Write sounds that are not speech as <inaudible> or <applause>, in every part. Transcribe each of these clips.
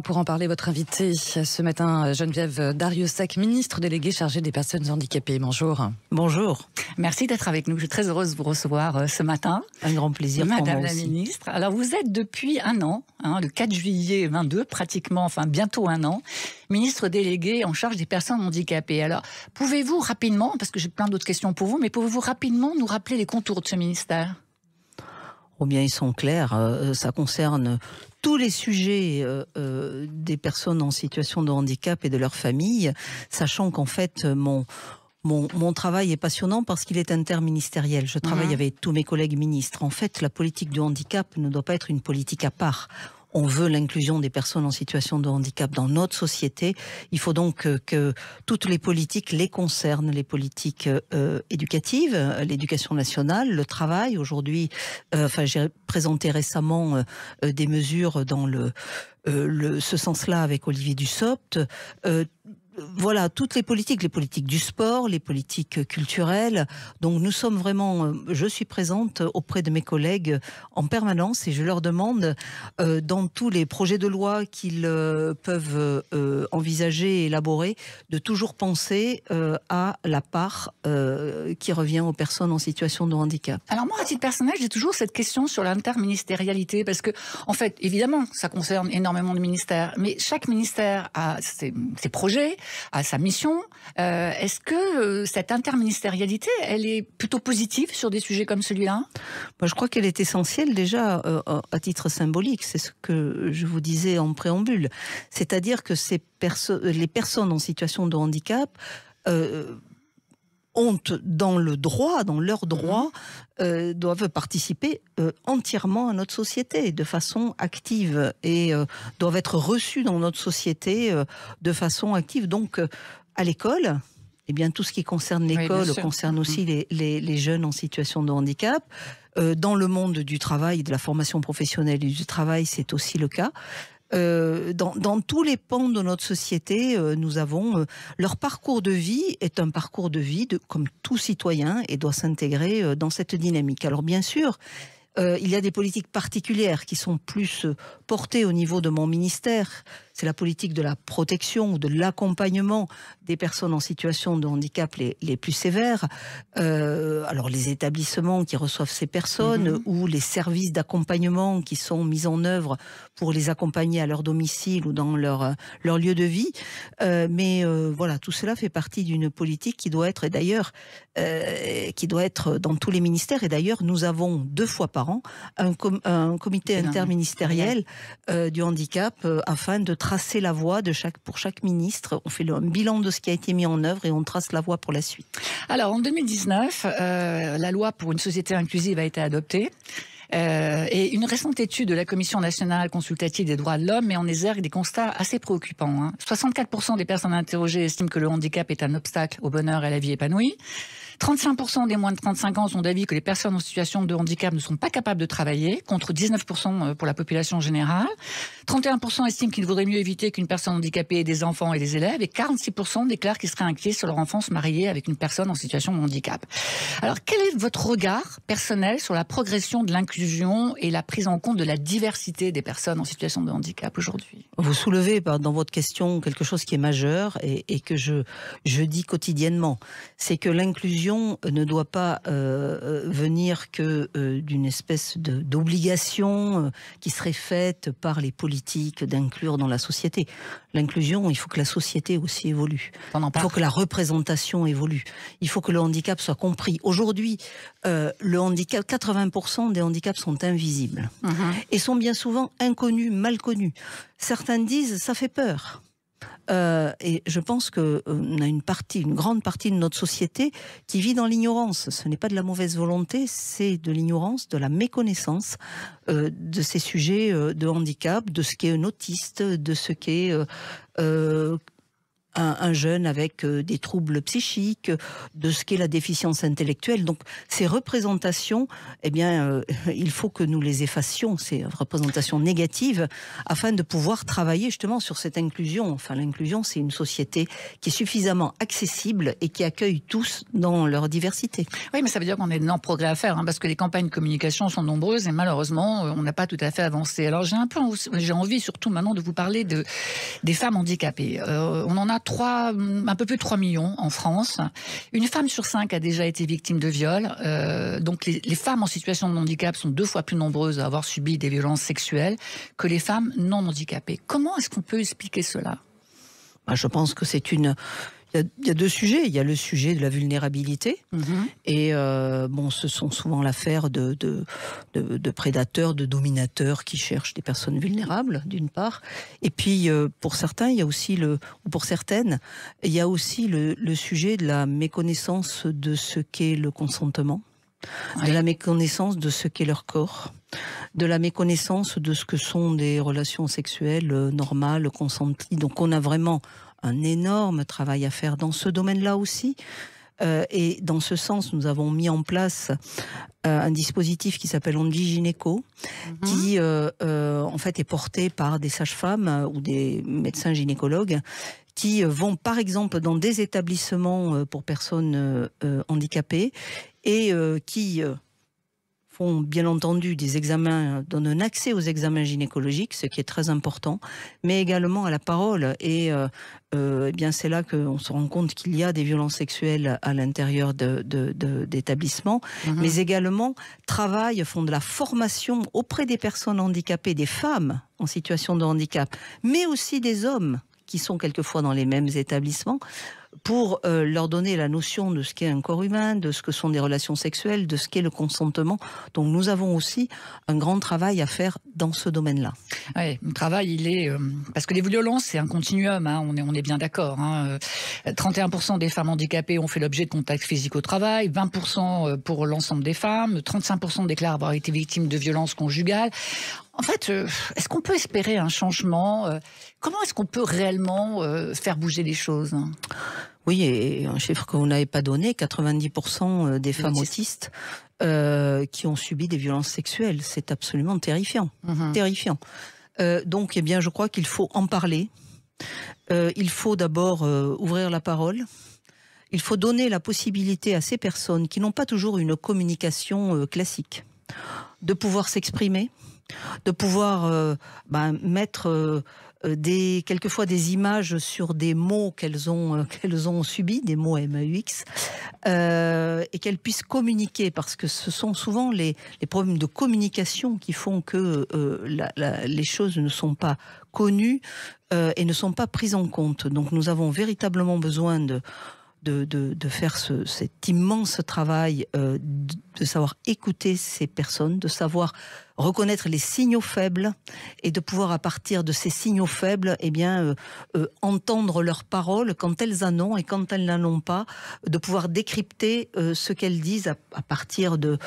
pour en parler, votre invité ce matin, Geneviève Dariussec, ministre déléguée chargée des personnes handicapées. Bonjour. Bonjour. Merci d'être avec nous. Je suis très heureuse de vous recevoir euh, ce matin. Un grand plaisir. Madame la ministre. Alors, vous êtes depuis un an, hein, le 4 juillet 22, pratiquement, enfin bientôt un an, ministre déléguée en charge des personnes handicapées. Alors, pouvez-vous rapidement, parce que j'ai plein d'autres questions pour vous, mais pouvez-vous rapidement nous rappeler les contours de ce ministère bien ils sont clairs. Euh, euh, ça concerne tous les sujets euh, des personnes en situation de handicap et de leur famille, sachant qu'en fait, mon, mon, travail est passionnant parce qu'il est interministériel. Je travaille mhm. avec tous mes collègues ministres. En fait, la politique du handicap ne doit pas être une politique à part on veut l'inclusion des personnes en situation de handicap dans notre société, il faut donc euh, que toutes les politiques les concernent, les politiques euh, éducatives, euh, l'éducation nationale, le travail. Aujourd'hui, enfin, j'ai présenté récemment des mesures dans le, le ce sens-là avec Olivier Dussopt voilà, toutes les politiques, les politiques du sport, les politiques culturelles. Donc nous sommes vraiment, euh, je suis présente auprès de mes collègues en permanence et je leur demande euh, dans tous les projets de loi qu'ils euh, peuvent envisager et élaborer, de toujours penser à la part qui revient aux personnes en situation de handicap. Alors moi, à titre personnel, j'ai toujours cette question sur l'interministérialité parce que, en fait, évidemment, ça concerne énormément de ministères, mais chaque ministère a ses projets à sa mission. Euh, est-ce que euh, cette interministérialité, elle est plutôt positive sur des sujets comme celui-là Moi, je crois qu'elle est essentielle déjà euh, à titre symbolique. C'est ce que je vous disais en préambule. C'est-à-dire que ces les personnes en situation de handicap ont dans le droit, dans leurs mhm. droit, euh, doivent participer euh, entièrement à notre société de façon active et euh, doivent être reçus dans notre société de façon active. Donc, à l'école, eh bien, tout ce qui concerne l'école concerne aussi mhm. les, jeunes en situation de handicap. dans le monde du travail, de la formation professionnelle et du travail, c'est aussi le cas. Euh, dans, tous les pans de notre société, euh, nous avons euh, leur parcours de vie est un parcours de vie comme tout citoyen et doit s'intégrer dans cette dynamique. Alors bien sûr, il y a des politiques particulières qui sont plus portées au niveau de mon ministère c'est la politique de la protection ou de l'accompagnement des personnes en situation de handicap les, plus sévères. Euh, alors les établissements qui reçoivent ces personnes mhm. ou les services d'accompagnement qui sont mis en œuvre pour les accompagner à leur domicile ou dans leur, leur lieu de vie. Euh, mais euh, voilà, tout cela fait partie d'une politique qui doit être, d'ailleurs, qui doit être dans tous les ministères. Et d'ailleurs, nous avons deux fois par an un, un comité interministériel du handicap afin de tracer la voie de chaque, pour chaque ministre. On fait un bilan de ce qui a été mis en œuvre et on trace la voie pour la suite. Alors en 2019, euh, la loi pour une société inclusive a été adoptée. Euh, et une récente étude de la Commission nationale consultative des droits de l'homme met en exergue des constats assez préoccupants. 64% hein. des personnes interrogées estiment que le handicap est un obstacle au bonheur et à la vie épanouie. 35% des moins de 35 ans sont d'avis que les personnes en situation de handicap ne sont pas capables de travailler, contre 19% euh, pour la population générale. 31% estiment qu'il vaudrait mieux éviter qu'une personne handicapée ait des enfants et des élèves. Et 46% déclarent qu'ils seraient inquiets sur leur enfance mariée avec une personne en situation de handicap. Alors, quel est votre regard personnel sur la progression de l'inclusion et la prise en compte de la diversité des personnes en situation de handicap aujourd'hui Vous soulevez dans votre question quelque chose qui est majeur et, et que je, je dis quotidiennement. C'est que l'inclusion ne doit pas euh, euh, venir que euh, d'une espèce d'obligation qui serait faite par les politiques d'inclure dans la société. L'inclusion, il faut que la société aussi évolue. Il faut que la représentation évolue. Il faut que le handicap soit compris. Aujourd'hui, le handicap, 80% des handicaps sont invisibles mhm. et sont bien souvent inconnus, mal connus. Certains disent ça fait peur. Euh, et je pense qu'on euh, a une partie, une grande partie de notre société qui vit dans l'ignorance. Ce n'est pas de la mauvaise volonté, c'est de l'ignorance, de la méconnaissance euh, de ces sujets de handicap, de ce qu'est un autiste, de ce qu'est un, jeune avec euh, des troubles psychiques, de ce qu'est la déficience intellectuelle. Donc ces représentations, eh bien, euh, <laughs> il faut que nous les effacions, ces représentations négatives, afin de pouvoir travailler justement sur cette inclusion. Enfin, l'inclusion, c'est une société qui est suffisamment accessible et qui accueille tous dans leur diversité. Oui, mais ça veut dire qu'on est énormément progrès à faire, hein, parce que les campagnes de communication sont nombreuses et malheureusement, euh, on n'a pas tout à fait avancé. Alors j'ai un peu, j'ai envie surtout maintenant de vous parler de, des femmes handicapées. on en a 3, un peu plus de 3 millions en France. Une femme sur 5 a déjà été victime de viol. Euh, donc les, femmes en situation de handicap sont deux fois plus nombreuses à avoir subi des violences sexuelles que les femmes non handicapées. Comment est-ce qu'on peut expliquer cela Je pense que c'est une, il y, a deux sujets. Il y a le sujet de la vulnérabilité. Mhm. Et euh, bon, ce sont souvent l'affaire de, de, prédateurs, de dominateurs qui cherchent des personnes vulnérables, d'une part. Et puis, euh, pour certains, il y a aussi le, ou pour certaines, il y a aussi le, le sujet de la méconnaissance de ce qu'est le consentement de la méconnaissance de ce qu'est leur corps, de la méconnaissance de ce que sont des relations sexuelles euh, normales, consenties. Donc on a vraiment, un énorme travail à faire dans ce domaine-là aussi. Euh, et dans ce sens, nous avons mis en place euh, un dispositif qui s'appelle Onji Gynéco, mm-hmm. qui euh, en fait est porté par des sages-femmes ou des médecins gynécologues qui vont par exemple dans des établissements pour personnes handicapées et qui font bien entendu des examens, euh, donnent un accès aux examens gynécologiques, ce qui est très important, mais également à la parole. Et euh, euh, eh bien c'est là qu'on se rend compte qu'il y a des violences sexuelles à l'intérieur d'établissements, de, mhm. mais également travaillent, font de la formation auprès des personnes handicapées, des femmes en situation de handicap, mais aussi des hommes qui sont quelquefois dans les mêmes établissements pour euh, leur donner la notion de ce qu'est un corps humain, de ce que sont des relations sexuelles, de ce qu'est le consentement. Donc nous avons aussi un grand travail à faire dans ce domaine-là. Oui, le travail, il est... Euh, parce que les violences, c'est un continuum, hein, on, est, on est bien d'accord. 31% hein. euh, des femmes handicapées ont fait l'objet de contacts physiques au travail, 20% pour l'ensemble des femmes, 35% déclarent avoir été victimes de violences conjugales. En fait, est-ce qu'on peut espérer un changement Comment est-ce qu'on peut réellement faire bouger les choses oui, et un chiffre que vous n'avez pas donné, 90% euh, des femmes autistes euh, qui ont subi des violences sexuelles. C'est absolument terrifiant. Mhm. Terrifiant. Euh, donc, eh bien, je crois qu'il faut en parler. il faut d'abord ouvrir la parole. Il faut donner la possibilité à ces personnes qui n'ont pas toujours une communication classique de pouvoir s'exprimer, de pouvoir ben, mettre euh, des, quelquefois des images sur des mots qu'elles ont, euh, <laughs> qu'elles ont subis, des mots MAUX, euh, et qu'elles puissent communiquer, parce que ce sont souvent les, les problèmes de communication qui font que euh, les choses ne sont pas connues et ne sont pas prises en compte. Donc nous avons véritablement besoin de de, faire cet immense travail euh, de savoir écouter ces personnes, de savoir reconnaître les signaux faibles et de pouvoir à partir de ces signaux faibles, eh bien euh, euh, entendre leurs paroles quand elles en ont et quand elles n'en ont pas, de pouvoir décrypter ce qu'elles disent à, partir de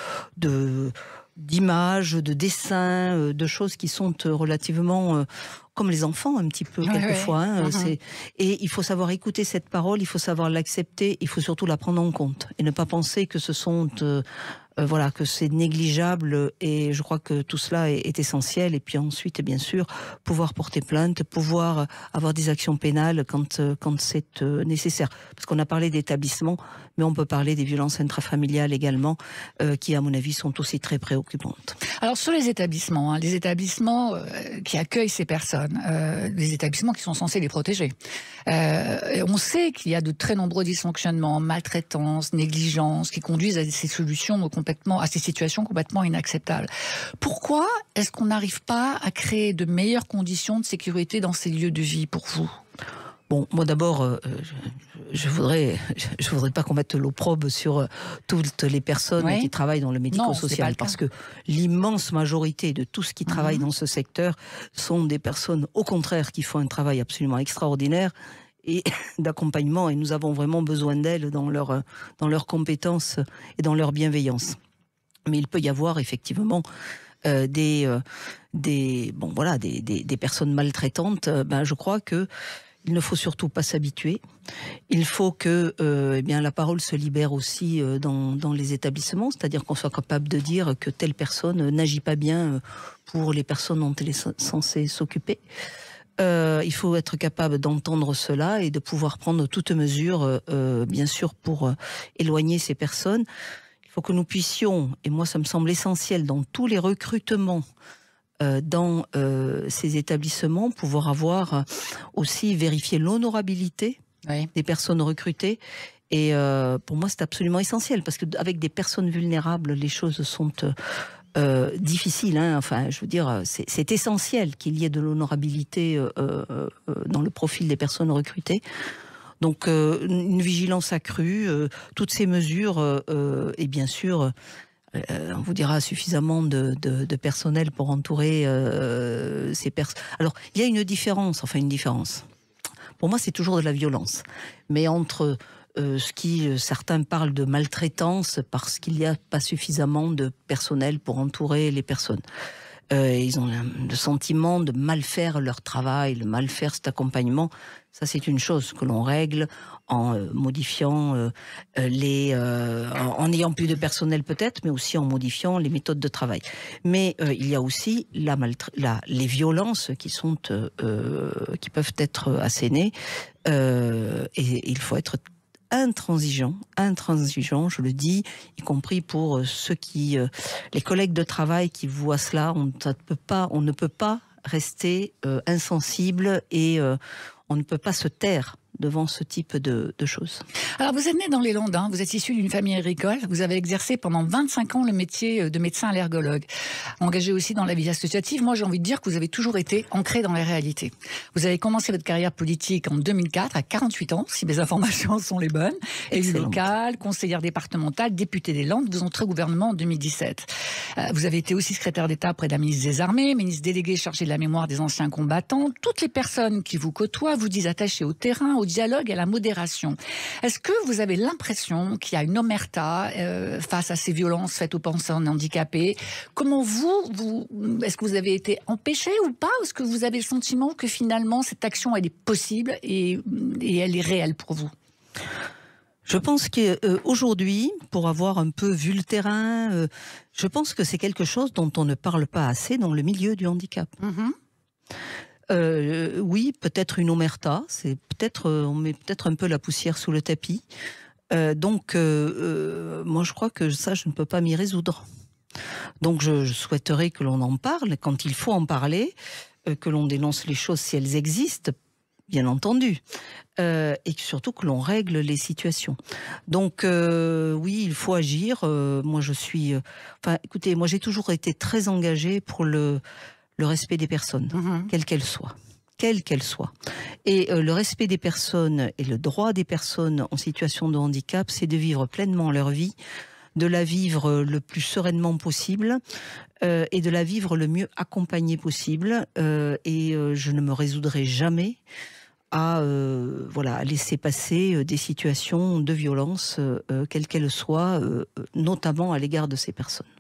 d'images, de dessins, euh, de choses qui sont euh, relativement euh, comme les enfants un petit peu quelquefois. Hein, uh-huh. Et il faut savoir écouter cette parole, il faut savoir l'accepter, il faut surtout la prendre en compte et ne pas penser que ce sont euh, voilà, que c'est négligeable et je crois que tout cela est, essentiel. Et puis ensuite, bien sûr, pouvoir porter plainte, pouvoir avoir des actions pénales quand, euh, quand c'est euh, nécessaire. Parce qu'on a parlé d'établissements, mais on peut parler des violences intrafamiliales également, qui, à mon avis, sont aussi très préoccupantes. Alors, sur les établissements, hein, les établissements qui accueillent ces personnes, les établissements qui sont censés les protéger, on sait qu'il y a de très nombreux dysfonctionnements, maltraitances, négligences qui conduisent à ces solutions complètement à ces situations complètement inacceptables. Pourquoi est-ce qu'on n'arrive pas à créer de meilleures conditions de sécurité dans ces lieux de vie pour vous Bon, moi d'abord, euh, je, ne voudrais, je, voudrais pas qu'on mette l'opprobre sur euh, toutes les personnes qui travaillent dans le médico-social, parce que l'immense majorité de tous qui travaillent mhm. dans ce secteur sont des personnes, au contraire, qui font un travail absolument extraordinaire et <laughs> d'accompagnement. Et nous avons vraiment besoin d'elles dans, leur, dans leurs compétences et dans leur bienveillance. Mais il peut y avoir effectivement euh, des, euh, des, bon, voilà, des, des, personnes maltraitantes. Euh, ben, je crois que il ne faut surtout pas s'habituer. Il faut que eh bien, la parole se libère aussi dans, dans, les établissements, c'est-à-dire qu'on soit capable de dire que telle personne n'agit pas bien pour les personnes dont elle est censée s'occuper. Euh, il faut être capable d'entendre cela et de pouvoir prendre toutes mesures, euh, euh, bien sûr, pour éloigner ces personnes. Il faut que nous puissions, et moi ça me semble essentiel, dans tous les recrutements, dans ces établissements, pouvoir avoir aussi vérifié l'honorabilité des personnes recrutées et pour moi, c'est absolument essentiel parce qu'avec des personnes vulnérables, les choses sont euh, difficile. Hein. enfin, je veux dire, c'est essentiel qu'il y ait de l'honorabilité euh, euh, dans le profil des personnes recrutées. Donc, une vigilance accrue, toutes ces mesures, et bien sûr, on vous dira suffisamment de, personnel pour entourer ces personnes. Alors, il y a une différence, enfin une différence. Pour moi, c'est toujours de la violence. Mais entre euh, ce qui euh, certains parlent de maltraitance parce qu'il n'y a pas suffisamment de personnel pour entourer les personnes. Euh, ils ont le sentiment de mal faire leur travail, de mal faire cet accompagnement. Ça, c'est une chose que l'on règle en modifiant les, en, ayant plus de personnel peut-être, mais aussi en modifiant les méthodes de travail. Mais il y a aussi la, les violences qui sont, qui peuvent être assénées, et il faut être intransigeant, intransigeant, je le dis, y compris pour euh, ceux qui, euh, les collègues de travail qui voient cela, on ne peut pas, on ne peut pas rester euh, insensible et on ne peut pas se taire devant ce type de, choses. Alors vous êtes né dans les Landes, hein. vous êtes issu d'une famille agricole, vous avez exercé pendant 25 ans le métier euh, de médecin allergologue, engagé aussi dans la vie associative. Moi j'ai envie de dire que vous avez toujours été ancré dans la réalité. Vous avez commencé votre carrière politique en 2004 à 48 ans, si mes informations <laughs> sont les bonnes, élu local, conseillère départementale, député des Landes, vous entrez au gouvernement en 2017. Euh, vous avez été aussi secrétaire d'État près de la ministre des Armées, ministre délégué chargé de la mémoire des anciens combattants. Toutes les personnes qui vous côtoient vous disent attachées au terrain, au dialogue et à la modération. Est-ce que vous avez l'impression qu'il y a une omerta euh, face à ces violences faites aux personnes handicapées Comment vous, vous est-ce que vous avez été empêché ou pas Est-ce que vous avez le sentiment que finalement cette action elle est possible et, elle est réelle pour vous je pense qu'aujourd'hui, euh, pour avoir un peu vu le terrain, euh, je pense que c'est quelque chose dont on ne parle pas assez dans le milieu du handicap. Mm-hmm. Euh, oui, peut-être une omerta. C'est peut-être euh, on met peut-être un peu la poussière sous le tapis. Euh, donc, moi, je crois que ça, je ne peux pas m'y résoudre. Donc, je, souhaiterais que l'on en parle quand il faut en parler, que l'on dénonce les choses si elles existent, bien entendu, et surtout que l'on règle les situations. Donc oui, il faut agir. moi, je suis, enfin, écoutez, moi j'ai toujours été très engagée pour le le respect des personnes, quelles mm-hmm. qu'elles soient quelle qu'elle soit. Et euh, le respect des personnes et le droit des personnes en situation de handicap, c'est de vivre pleinement leur vie, de la vivre le plus sereinement possible euh, et de la vivre le mieux accompagnée possible. Euh, et je ne me résoudrai jamais à voilà à laisser passer des situations de violence, quelles qu'elles soient, notamment à l'égard de ces personnes.